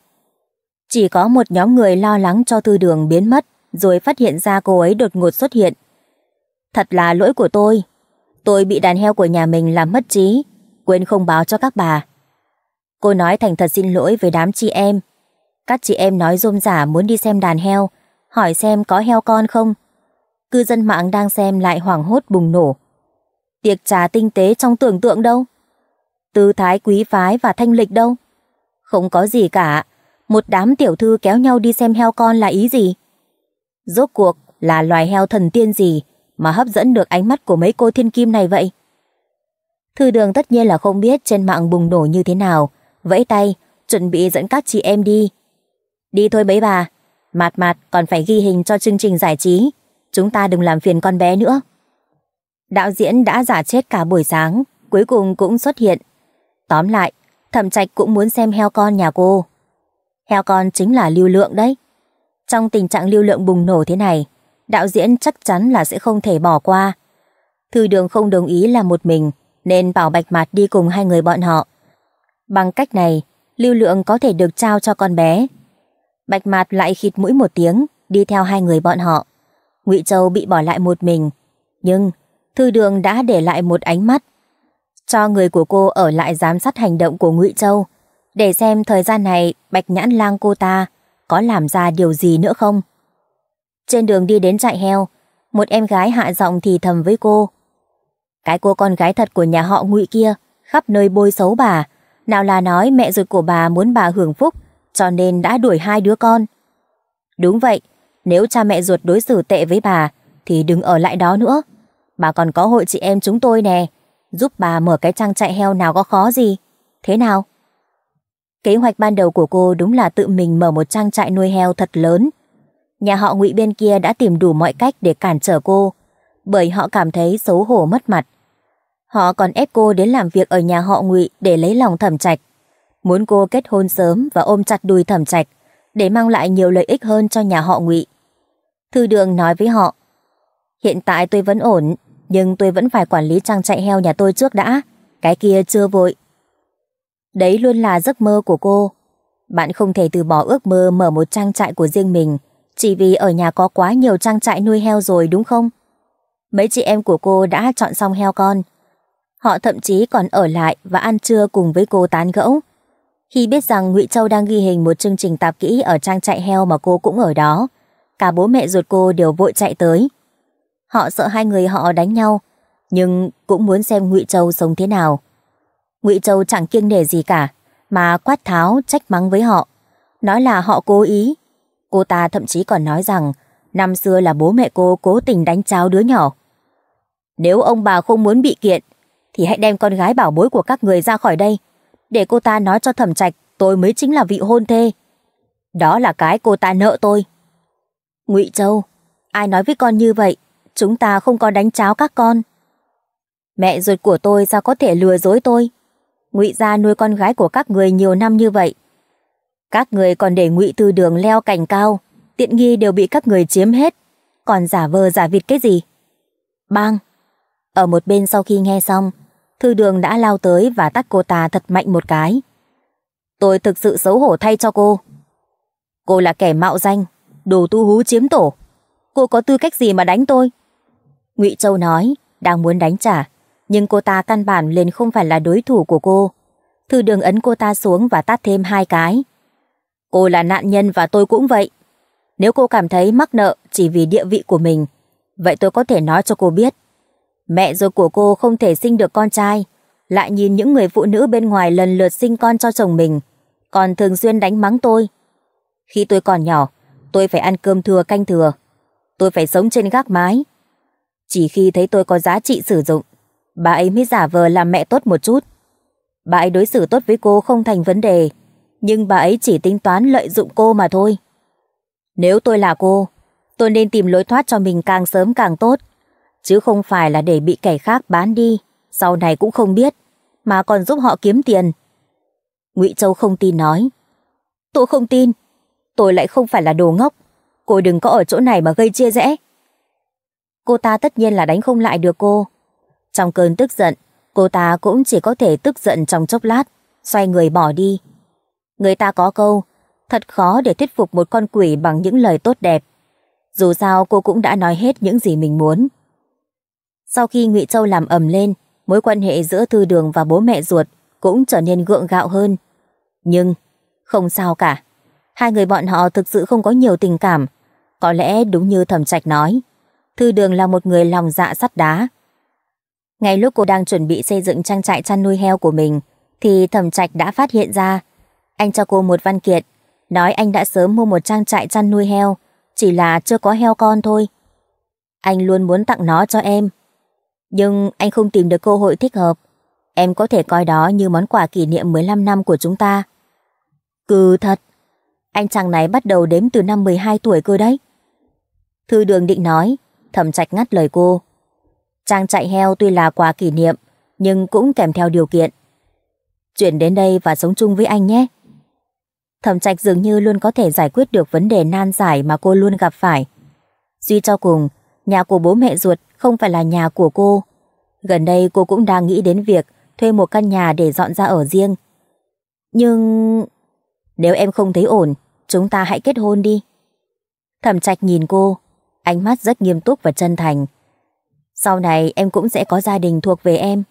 Chỉ có một nhóm người lo lắng cho thư đường biến mất rồi phát hiện ra cô ấy đột ngột xuất hiện. Thật là lỗi của tôi, Tôi bị đàn heo của nhà mình làm mất trí, quên không báo cho các bà. Cô nói thành thật xin lỗi với đám chị em. Các chị em nói rôm giả muốn đi xem đàn heo, hỏi xem có heo con không. Cư dân mạng đang xem lại hoảng hốt bùng nổ. Tiệc trà tinh tế trong tưởng tượng đâu. Tư thái quý phái và thanh lịch đâu. Không có gì cả, một đám tiểu thư kéo nhau đi xem heo con là ý gì? Rốt cuộc là loài heo thần tiên gì mà hấp dẫn được ánh mắt của mấy cô thiên kim này vậy? Thư đường tất nhiên là không biết trên mạng bùng nổ như thế nào, vẫy tay, chuẩn bị dẫn các chị em đi. Đi thôi mấy bà, mạt mạt còn phải ghi hình cho chương trình giải trí, chúng ta đừng làm phiền con bé nữa. Đạo diễn đã giả chết cả buổi sáng, cuối cùng cũng xuất hiện. Tóm lại, thẩm trạch cũng muốn xem heo con nhà cô. Heo con chính là lưu lượng đấy. Trong tình trạng lưu lượng bùng nổ thế này, đạo diễn chắc chắn là sẽ không thể bỏ qua. Thư đường không đồng ý là một mình, nên bảo bạch Mạt đi cùng hai người bọn họ. Bằng cách này, lưu lượng có thể được trao cho con bé. Bạch Mạt lại khịt mũi một tiếng, đi theo hai người bọn họ. ngụy Châu bị bỏ lại một mình, nhưng thư đường đã để lại một ánh mắt. Cho người của cô ở lại giám sát hành động của ngụy Châu, để xem thời gian này bạch nhãn lang cô ta có làm ra điều gì nữa không. Trên đường đi đến trại heo, một em gái hạ giọng thì thầm với cô. Cái cô con gái thật của nhà họ ngụy kia, khắp nơi bôi xấu bà. Nào là nói mẹ ruột của bà muốn bà hưởng phúc, cho nên đã đuổi hai đứa con. Đúng vậy, nếu cha mẹ ruột đối xử tệ với bà, thì đừng ở lại đó nữa. Bà còn có hội chị em chúng tôi nè, giúp bà mở cái trang trại heo nào có khó gì. Thế nào? Kế hoạch ban đầu của cô đúng là tự mình mở một trang trại nuôi heo thật lớn, nhà họ ngụy bên kia đã tìm đủ mọi cách để cản trở cô, bởi họ cảm thấy xấu hổ mất mặt. Họ còn ép cô đến làm việc ở nhà họ ngụy để lấy lòng thẩm trạch. Muốn cô kết hôn sớm và ôm chặt đùi thẩm trạch để mang lại nhiều lợi ích hơn cho nhà họ ngụy. Thư đường nói với họ, hiện tại tôi vẫn ổn, nhưng tôi vẫn phải quản lý trang trại heo nhà tôi trước đã, cái kia chưa vội. Đấy luôn là giấc mơ của cô. Bạn không thể từ bỏ ước mơ mở một trang trại của riêng mình chỉ vì ở nhà có quá nhiều trang trại nuôi heo rồi đúng không? Mấy chị em của cô đã chọn xong heo con. Họ thậm chí còn ở lại và ăn trưa cùng với cô tán gẫu. Khi biết rằng Ngụy Châu đang ghi hình một chương trình tạp kỹ ở trang trại heo mà cô cũng ở đó, cả bố mẹ ruột cô đều vội chạy tới. Họ sợ hai người họ đánh nhau, nhưng cũng muốn xem Ngụy Châu sống thế nào. Ngụy Châu chẳng kiêng nể gì cả, mà quát tháo trách mắng với họ, nói là họ cố ý Cô ta thậm chí còn nói rằng năm xưa là bố mẹ cô cố tình đánh cháo đứa nhỏ. Nếu ông bà không muốn bị kiện, thì hãy đem con gái bảo bối của các người ra khỏi đây, để cô ta nói cho thẩm trạch tôi mới chính là vị hôn thê. Đó là cái cô ta nợ tôi. ngụy Châu, ai nói với con như vậy, chúng ta không có đánh cháo các con. Mẹ ruột của tôi sao có thể lừa dối tôi? ngụy gia nuôi con gái của các người nhiều năm như vậy, các người còn để ngụy tư đường leo cành cao, tiện nghi đều bị các người chiếm hết, còn giả vờ giả vịt cái gì? Bang! Ở một bên sau khi nghe xong, thư đường đã lao tới và tắt cô ta thật mạnh một cái. Tôi thực sự xấu hổ thay cho cô. Cô là kẻ mạo danh, đồ tu hú chiếm tổ. Cô có tư cách gì mà đánh tôi? Ngụy Châu nói, đang muốn đánh trả, nhưng cô ta căn bản liền không phải là đối thủ của cô. Thư đường ấn cô ta xuống và tát thêm hai cái. Cô là nạn nhân và tôi cũng vậy. Nếu cô cảm thấy mắc nợ chỉ vì địa vị của mình, vậy tôi có thể nói cho cô biết. Mẹ rồi của cô không thể sinh được con trai, lại nhìn những người phụ nữ bên ngoài lần lượt sinh con cho chồng mình, còn thường xuyên đánh mắng tôi. Khi tôi còn nhỏ, tôi phải ăn cơm thừa canh thừa. Tôi phải sống trên gác mái. Chỉ khi thấy tôi có giá trị sử dụng, bà ấy mới giả vờ làm mẹ tốt một chút. Bà ấy đối xử tốt với cô không thành vấn đề, nhưng bà ấy chỉ tính toán lợi dụng cô mà thôi. Nếu tôi là cô, tôi nên tìm lối thoát cho mình càng sớm càng tốt, chứ không phải là để bị kẻ khác bán đi, sau này cũng không biết, mà còn giúp họ kiếm tiền. Ngụy Châu không tin nói. Tôi không tin, tôi lại không phải là đồ ngốc, cô đừng có ở chỗ này mà gây chia rẽ. Cô ta tất nhiên là đánh không lại được cô. Trong cơn tức giận, cô ta cũng chỉ có thể tức giận trong chốc lát, xoay người bỏ đi. Người ta có câu, thật khó để thuyết phục một con quỷ bằng những lời tốt đẹp. Dù sao cô cũng đã nói hết những gì mình muốn. Sau khi Ngụy Châu làm ầm lên, mối quan hệ giữa Thư Đường và bố mẹ ruột cũng trở nên gượng gạo hơn. Nhưng, không sao cả. Hai người bọn họ thực sự không có nhiều tình cảm. Có lẽ đúng như Thẩm Trạch nói, Thư Đường là một người lòng dạ sắt đá. Ngay lúc cô đang chuẩn bị xây dựng trang trại chăn nuôi heo của mình, thì Thẩm Trạch đã phát hiện ra anh cho cô một văn kiện, nói anh đã sớm mua một trang trại chăn nuôi heo, chỉ là chưa có heo con thôi. Anh luôn muốn tặng nó cho em, nhưng anh không tìm được cơ hội thích hợp. Em có thể coi đó như món quà kỷ niệm 15 năm của chúng ta. Cừ thật, anh chàng này bắt đầu đếm từ năm 12 tuổi cơ đấy. Thư đường định nói, thẩm trạch ngắt lời cô. Trang trại heo tuy là quà kỷ niệm, nhưng cũng kèm theo điều kiện. Chuyển đến đây và sống chung với anh nhé. Thẩm trạch dường như luôn có thể giải quyết được vấn đề nan giải mà cô luôn gặp phải. Duy cho cùng, nhà của bố mẹ ruột không phải là nhà của cô. Gần đây cô cũng đang nghĩ đến việc thuê một căn nhà để dọn ra ở riêng. Nhưng... Nếu em không thấy ổn, chúng ta hãy kết hôn đi. Thẩm trạch nhìn cô, ánh mắt rất nghiêm túc và chân thành. Sau này em cũng sẽ có gia đình thuộc về em.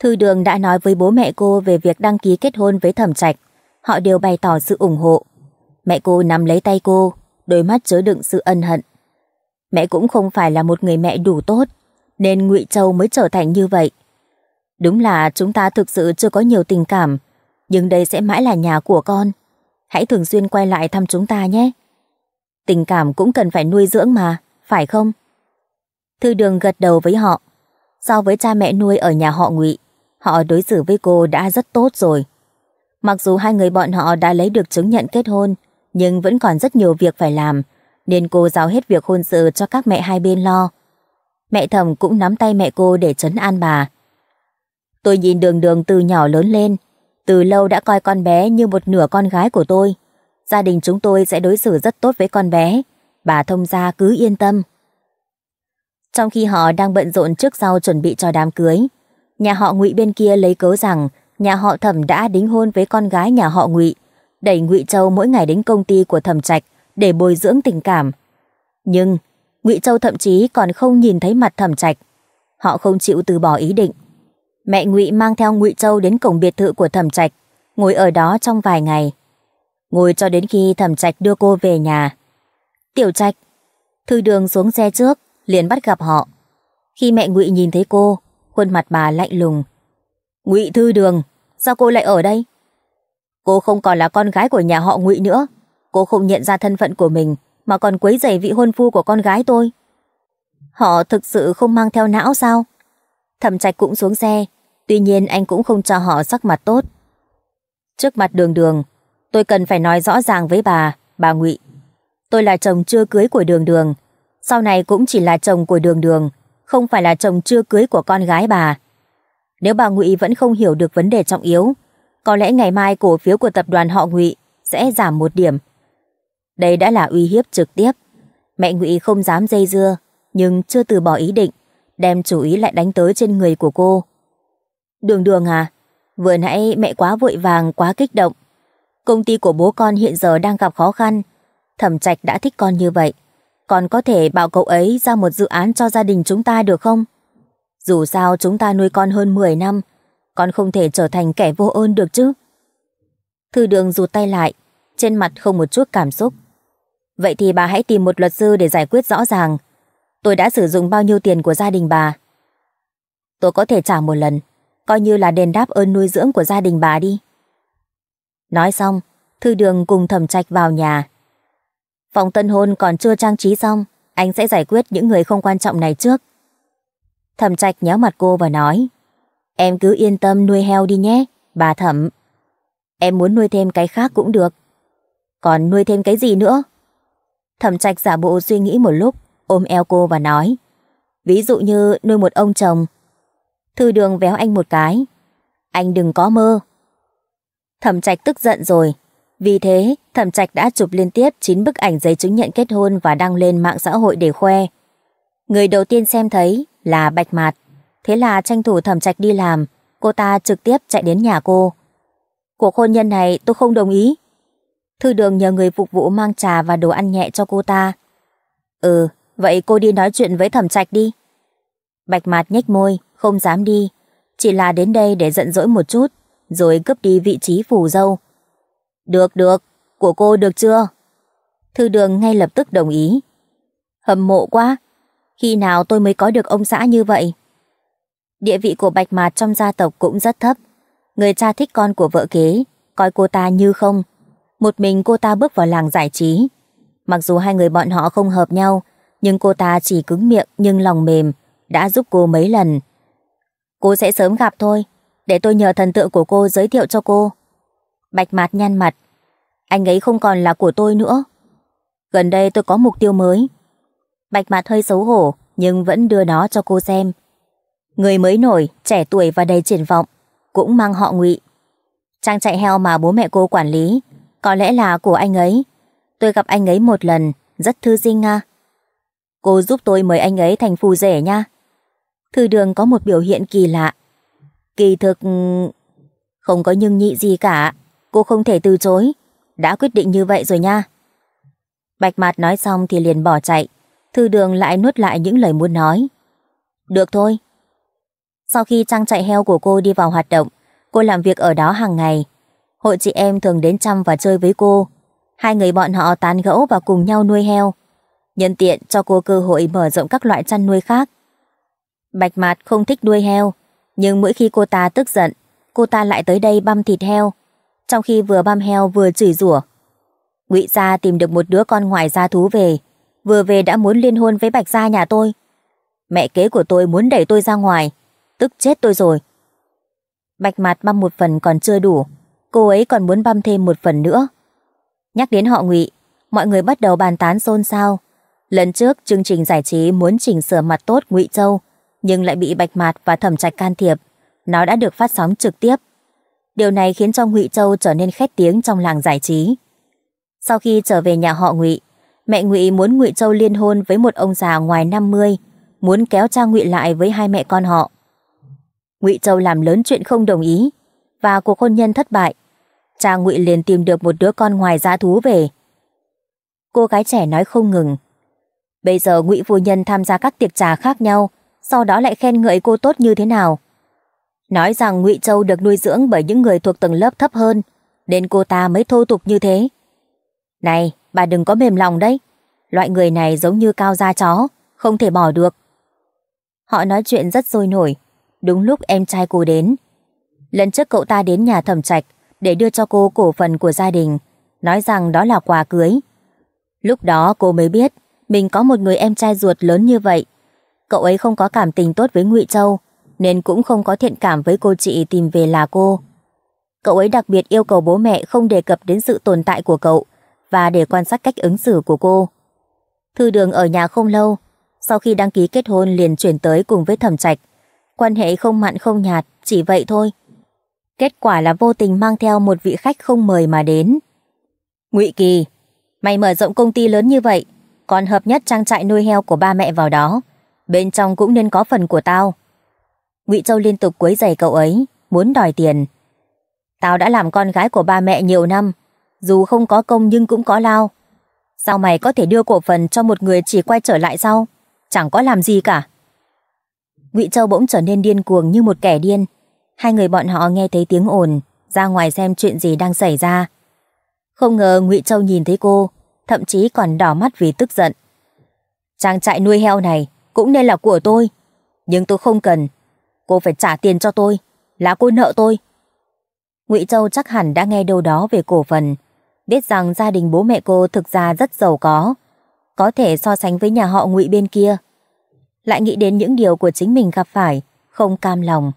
Thư Đường đã nói với bố mẹ cô về việc đăng ký kết hôn với Thẩm Trạch họ đều bày tỏ sự ủng hộ. Mẹ cô nắm lấy tay cô, đôi mắt chứa đựng sự ân hận. Mẹ cũng không phải là một người mẹ đủ tốt, nên Ngụy Châu mới trở thành như vậy. Đúng là chúng ta thực sự chưa có nhiều tình cảm, nhưng đây sẽ mãi là nhà của con. Hãy thường xuyên quay lại thăm chúng ta nhé. Tình cảm cũng cần phải nuôi dưỡng mà, phải không? Thư đường gật đầu với họ. So với cha mẹ nuôi ở nhà họ Ngụy, họ đối xử với cô đã rất tốt rồi. Mặc dù hai người bọn họ đã lấy được chứng nhận kết hôn, nhưng vẫn còn rất nhiều việc phải làm, nên cô giao hết việc hôn sự cho các mẹ hai bên lo. Mẹ thầm cũng nắm tay mẹ cô để trấn an bà. Tôi nhìn đường đường từ nhỏ lớn lên, từ lâu đã coi con bé như một nửa con gái của tôi. Gia đình chúng tôi sẽ đối xử rất tốt với con bé, bà thông gia cứ yên tâm. Trong khi họ đang bận rộn trước sau chuẩn bị cho đám cưới, nhà họ ngụy bên kia lấy cớ rằng nhà họ Thẩm đã đính hôn với con gái nhà họ Ngụy, đẩy Ngụy Châu mỗi ngày đến công ty của Thẩm Trạch để bồi dưỡng tình cảm. Nhưng Ngụy Châu thậm chí còn không nhìn thấy mặt Thẩm Trạch. Họ không chịu từ bỏ ý định. Mẹ Ngụy mang theo Ngụy Châu đến cổng biệt thự của Thẩm Trạch, ngồi ở đó trong vài ngày. Ngồi cho đến khi Thẩm Trạch đưa cô về nhà. Tiểu Trạch, Thư Đường xuống xe trước, liền bắt gặp họ. Khi mẹ Ngụy nhìn thấy cô, khuôn mặt bà lạnh lùng, Ngụy Thư Đường, sao cô lại ở đây? Cô không còn là con gái của nhà họ Ngụy nữa. Cô không nhận ra thân phận của mình mà còn quấy rầy vị hôn phu của con gái tôi. Họ thực sự không mang theo não sao? Thẩm Trạch cũng xuống xe, tuy nhiên anh cũng không cho họ sắc mặt tốt. Trước mặt Đường Đường, tôi cần phải nói rõ ràng với bà, bà Ngụy. Tôi là chồng chưa cưới của Đường Đường, sau này cũng chỉ là chồng của Đường Đường, không phải là chồng chưa cưới của con gái bà. Nếu bà Ngụy vẫn không hiểu được vấn đề trọng yếu, có lẽ ngày mai cổ phiếu của tập đoàn họ Ngụy sẽ giảm một điểm. Đây đã là uy hiếp trực tiếp. Mẹ Ngụy không dám dây dưa, nhưng chưa từ bỏ ý định, đem chủ ý lại đánh tới trên người của cô. Đường đường à, vừa nãy mẹ quá vội vàng, quá kích động. Công ty của bố con hiện giờ đang gặp khó khăn. Thẩm trạch đã thích con như vậy. Còn có thể bảo cậu ấy ra một dự án cho gia đình chúng ta được không? Dù sao chúng ta nuôi con hơn 10 năm, con không thể trở thành kẻ vô ơn được chứ. Thư đường rụt tay lại, trên mặt không một chút cảm xúc. Vậy thì bà hãy tìm một luật sư để giải quyết rõ ràng. Tôi đã sử dụng bao nhiêu tiền của gia đình bà. Tôi có thể trả một lần, coi như là đền đáp ơn nuôi dưỡng của gia đình bà đi. Nói xong, thư đường cùng thẩm trạch vào nhà. Phòng tân hôn còn chưa trang trí xong, anh sẽ giải quyết những người không quan trọng này trước. Thẩm trạch nhéo mặt cô và nói Em cứ yên tâm nuôi heo đi nhé, bà thẩm. Em muốn nuôi thêm cái khác cũng được. Còn nuôi thêm cái gì nữa? Thẩm trạch giả bộ suy nghĩ một lúc, ôm eo cô và nói Ví dụ như nuôi một ông chồng. Thư đường véo anh một cái. Anh đừng có mơ. Thẩm trạch tức giận rồi. Vì thế, thẩm trạch đã chụp liên tiếp 9 bức ảnh giấy chứng nhận kết hôn và đăng lên mạng xã hội để khoe. Người đầu tiên xem thấy là bạch mạt. Thế là tranh thủ thẩm trạch đi làm, cô ta trực tiếp chạy đến nhà cô. Cuộc hôn nhân này tôi không đồng ý. Thư đường nhờ người phục vụ mang trà và đồ ăn nhẹ cho cô ta. Ừ, vậy cô đi nói chuyện với thẩm trạch đi. Bạch mạt nhếch môi, không dám đi. Chỉ là đến đây để giận dỗi một chút, rồi cướp đi vị trí phù dâu. Được, được, của cô được chưa? Thư đường ngay lập tức đồng ý. Hâm mộ quá, khi nào tôi mới có được ông xã như vậy? Địa vị của Bạch Mạt trong gia tộc cũng rất thấp. Người cha thích con của vợ kế, coi cô ta như không. Một mình cô ta bước vào làng giải trí. Mặc dù hai người bọn họ không hợp nhau, nhưng cô ta chỉ cứng miệng nhưng lòng mềm, đã giúp cô mấy lần. Cô sẽ sớm gặp thôi, để tôi nhờ thần tượng của cô giới thiệu cho cô. Bạch Mạt nhăn mặt. Anh ấy không còn là của tôi nữa. Gần đây tôi có mục tiêu mới, Bạch mạt hơi xấu hổ, nhưng vẫn đưa nó cho cô xem. Người mới nổi, trẻ tuổi và đầy triển vọng, cũng mang họ ngụy. Trang chạy heo mà bố mẹ cô quản lý, có lẽ là của anh ấy. Tôi gặp anh ấy một lần, rất thư sinh nha. À. Cô giúp tôi mời anh ấy thành phù rể nha. Thư đường có một biểu hiện kỳ lạ. Kỳ thực... Không có nhưng nhị gì cả, cô không thể từ chối. Đã quyết định như vậy rồi nha. Bạch mạt nói xong thì liền bỏ chạy, Thư đường lại nuốt lại những lời muốn nói. Được thôi. Sau khi trang trại heo của cô đi vào hoạt động, cô làm việc ở đó hàng ngày. Hội chị em thường đến chăm và chơi với cô. Hai người bọn họ tán gẫu và cùng nhau nuôi heo. Nhân tiện cho cô cơ hội mở rộng các loại chăn nuôi khác. Bạch Mạt không thích nuôi heo, nhưng mỗi khi cô ta tức giận, cô ta lại tới đây băm thịt heo, trong khi vừa băm heo vừa chửi rủa. Ngụy gia tìm được một đứa con ngoài gia thú về, vừa về đã muốn liên hôn với Bạch Gia nhà tôi. Mẹ kế của tôi muốn đẩy tôi ra ngoài, tức chết tôi rồi. Bạch mặt băm một phần còn chưa đủ, cô ấy còn muốn băm thêm một phần nữa. Nhắc đến họ ngụy, mọi người bắt đầu bàn tán xôn xao. Lần trước chương trình giải trí muốn chỉnh sửa mặt tốt ngụy Châu, nhưng lại bị Bạch mặt và Thẩm Trạch can thiệp. Nó đã được phát sóng trực tiếp. Điều này khiến cho Ngụy Châu trở nên khét tiếng trong làng giải trí. Sau khi trở về nhà họ Ngụy, mẹ Ngụy muốn Ngụy Châu liên hôn với một ông già ngoài năm mươi, muốn kéo cha Ngụy lại với hai mẹ con họ. Ngụy Châu làm lớn chuyện không đồng ý và cuộc hôn nhân thất bại. Cha Ngụy liền tìm được một đứa con ngoài giá thú về. Cô gái trẻ nói không ngừng. Bây giờ Ngụy phu nhân tham gia các tiệc trà khác nhau, sau đó lại khen ngợi cô tốt như thế nào. Nói rằng Ngụy Châu được nuôi dưỡng bởi những người thuộc tầng lớp thấp hơn, nên cô ta mới thô tục như thế. Này, Bà đừng có mềm lòng đấy. Loại người này giống như cao da chó, không thể bỏ được. Họ nói chuyện rất sôi nổi. Đúng lúc em trai cô đến. Lần trước cậu ta đến nhà thẩm trạch để đưa cho cô cổ phần của gia đình. Nói rằng đó là quà cưới. Lúc đó cô mới biết mình có một người em trai ruột lớn như vậy. Cậu ấy không có cảm tình tốt với ngụy Châu nên cũng không có thiện cảm với cô chị tìm về là cô. Cậu ấy đặc biệt yêu cầu bố mẹ không đề cập đến sự tồn tại của cậu và để quan sát cách ứng xử của cô. Thư đường ở nhà không lâu, sau khi đăng ký kết hôn liền chuyển tới cùng với thẩm trạch. Quan hệ không mặn không nhạt, chỉ vậy thôi. Kết quả là vô tình mang theo một vị khách không mời mà đến. ngụy Kỳ, mày mở rộng công ty lớn như vậy, còn hợp nhất trang trại nuôi heo của ba mẹ vào đó. Bên trong cũng nên có phần của tao. ngụy Châu liên tục quấy giày cậu ấy, muốn đòi tiền. Tao đã làm con gái của ba mẹ nhiều năm, dù không có công nhưng cũng có lao. Sao mày có thể đưa cổ phần cho một người chỉ quay trở lại sau? Chẳng có làm gì cả. Ngụy Châu bỗng trở nên điên cuồng như một kẻ điên. Hai người bọn họ nghe thấy tiếng ồn, ra ngoài xem chuyện gì đang xảy ra. Không ngờ Ngụy Châu nhìn thấy cô, thậm chí còn đỏ mắt vì tức giận. Trang trại nuôi heo này cũng nên là của tôi, nhưng tôi không cần. Cô phải trả tiền cho tôi, là cô nợ tôi. Ngụy Châu chắc hẳn đã nghe đâu đó về cổ phần, biết rằng gia đình bố mẹ cô thực ra rất giàu có, có thể so sánh với nhà họ ngụy bên kia. Lại nghĩ đến những điều của chính mình gặp phải, không cam lòng,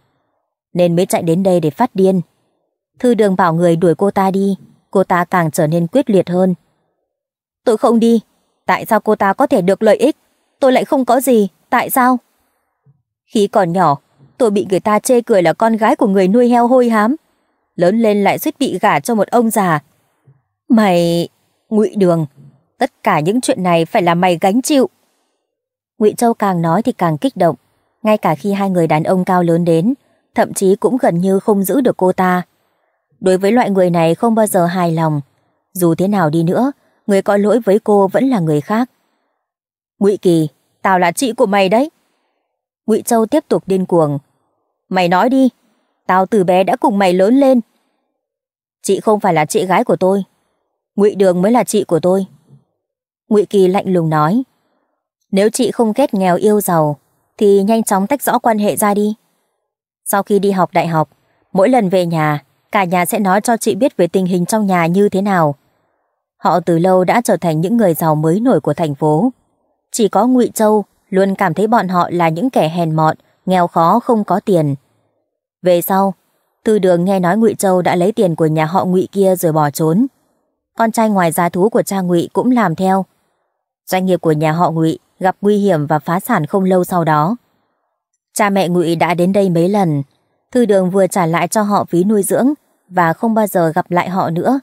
nên mới chạy đến đây để phát điên. Thư đường bảo người đuổi cô ta đi, cô ta càng trở nên quyết liệt hơn. Tôi không đi, tại sao cô ta có thể được lợi ích, tôi lại không có gì, tại sao? Khi còn nhỏ, tôi bị người ta chê cười là con gái của người nuôi heo hôi hám. Lớn lên lại suýt bị gả cho một ông già Mày... ngụy Đường, tất cả những chuyện này phải là mày gánh chịu. ngụy Châu càng nói thì càng kích động, ngay cả khi hai người đàn ông cao lớn đến, thậm chí cũng gần như không giữ được cô ta. Đối với loại người này không bao giờ hài lòng, dù thế nào đi nữa, người có lỗi với cô vẫn là người khác. ngụy Kỳ, tao là chị của mày đấy. ngụy Châu tiếp tục điên cuồng. Mày nói đi, tao từ bé đã cùng mày lớn lên. Chị không phải là chị gái của tôi, Ngụy Đường mới là chị của tôi. Ngụy Kỳ lạnh lùng nói. Nếu chị không ghét nghèo yêu giàu, thì nhanh chóng tách rõ quan hệ ra đi. Sau khi đi học đại học, mỗi lần về nhà, cả nhà sẽ nói cho chị biết về tình hình trong nhà như thế nào. Họ từ lâu đã trở thành những người giàu mới nổi của thành phố. Chỉ có Ngụy Châu luôn cảm thấy bọn họ là những kẻ hèn mọn, nghèo khó không có tiền. Về sau, Tư Đường nghe nói Ngụy Châu đã lấy tiền của nhà họ Ngụy kia rồi bỏ trốn con trai ngoài gia thú của cha Ngụy cũng làm theo. Doanh nghiệp của nhà họ Ngụy gặp nguy hiểm và phá sản không lâu sau đó. Cha mẹ Ngụy đã đến đây mấy lần, Thư Đường vừa trả lại cho họ phí nuôi dưỡng và không bao giờ gặp lại họ nữa.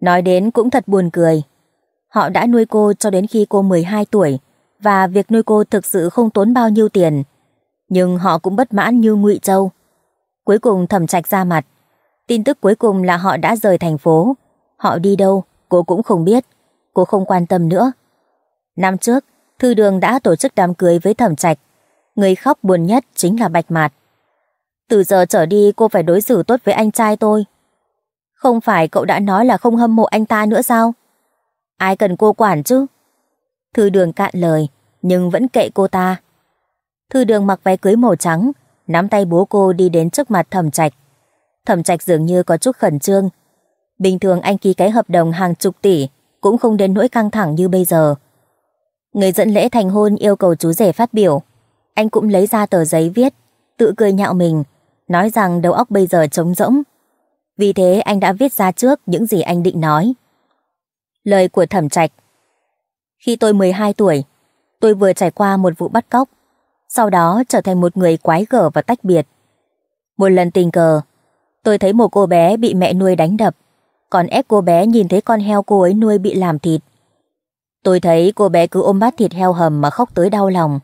Nói đến cũng thật buồn cười. Họ đã nuôi cô cho đến khi cô 12 tuổi và việc nuôi cô thực sự không tốn bao nhiêu tiền. Nhưng họ cũng bất mãn như Ngụy Châu. Cuối cùng thẩm trạch ra mặt. Tin tức cuối cùng là họ đã rời thành phố Họ đi đâu, cô cũng không biết. Cô không quan tâm nữa. Năm trước, Thư Đường đã tổ chức đám cưới với Thẩm Trạch. Người khóc buồn nhất chính là Bạch Mạt. Từ giờ trở đi cô phải đối xử tốt với anh trai tôi. Không phải cậu đã nói là không hâm mộ anh ta nữa sao? Ai cần cô quản chứ? Thư Đường cạn lời, nhưng vẫn kệ cô ta. Thư Đường mặc váy cưới màu trắng, nắm tay bố cô đi đến trước mặt Thẩm Trạch. Thẩm Trạch dường như có chút khẩn trương, Bình thường anh ký cái hợp đồng hàng chục tỷ cũng không đến nỗi căng thẳng như bây giờ. Người dẫn lễ thành hôn yêu cầu chú rể phát biểu. Anh cũng lấy ra tờ giấy viết, tự cười nhạo mình, nói rằng đầu óc bây giờ trống rỗng. Vì thế anh đã viết ra trước những gì anh định nói. Lời của thẩm trạch Khi tôi 12 tuổi, tôi vừa trải qua một vụ bắt cóc, sau đó trở thành một người quái gở và tách biệt. Một lần tình cờ, tôi thấy một cô bé bị mẹ nuôi đánh đập còn ép cô bé nhìn thấy con heo cô ấy nuôi bị làm thịt. Tôi thấy cô bé cứ ôm bát thịt heo hầm mà khóc tới đau lòng.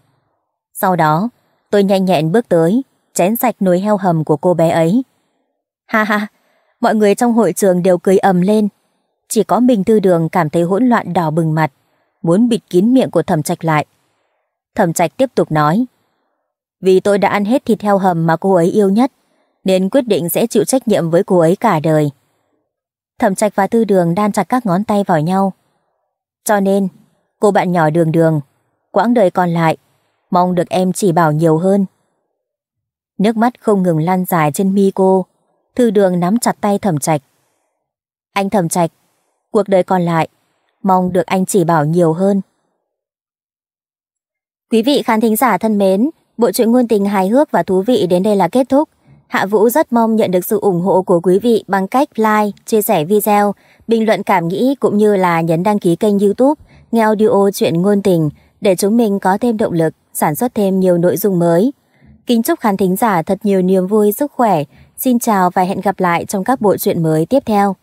Sau đó, tôi nhanh nhẹn bước tới, chén sạch nồi heo hầm của cô bé ấy. Ha ha, mọi người trong hội trường đều cười ầm lên. Chỉ có mình Thư đường cảm thấy hỗn loạn đỏ bừng mặt, muốn bịt kín miệng của thẩm trạch lại. Thẩm trạch tiếp tục nói. Vì tôi đã ăn hết thịt heo hầm mà cô ấy yêu nhất, nên quyết định sẽ chịu trách nhiệm với cô ấy cả đời. Thẩm trạch và tư đường đan chặt các ngón tay vào nhau. Cho nên, cô bạn nhỏ đường đường, quãng đời còn lại, mong được em chỉ bảo nhiều hơn. Nước mắt không ngừng lan dài trên mi cô, thư đường nắm chặt tay thẩm trạch. Anh thẩm trạch, cuộc đời còn lại, mong được anh chỉ bảo nhiều hơn. Quý vị khán thính giả thân mến, bộ truyện ngôn tình hài hước và thú vị đến đây là kết thúc. Hạ Vũ rất mong nhận được sự ủng hộ của quý vị bằng cách like, chia sẻ video, bình luận cảm nghĩ cũng như là nhấn đăng ký kênh youtube nghe audio chuyện ngôn tình để chúng mình có thêm động lực sản xuất thêm nhiều nội dung mới. Kính chúc khán thính giả thật nhiều niềm vui, sức khỏe. Xin chào và hẹn gặp lại trong các bộ truyện mới tiếp theo.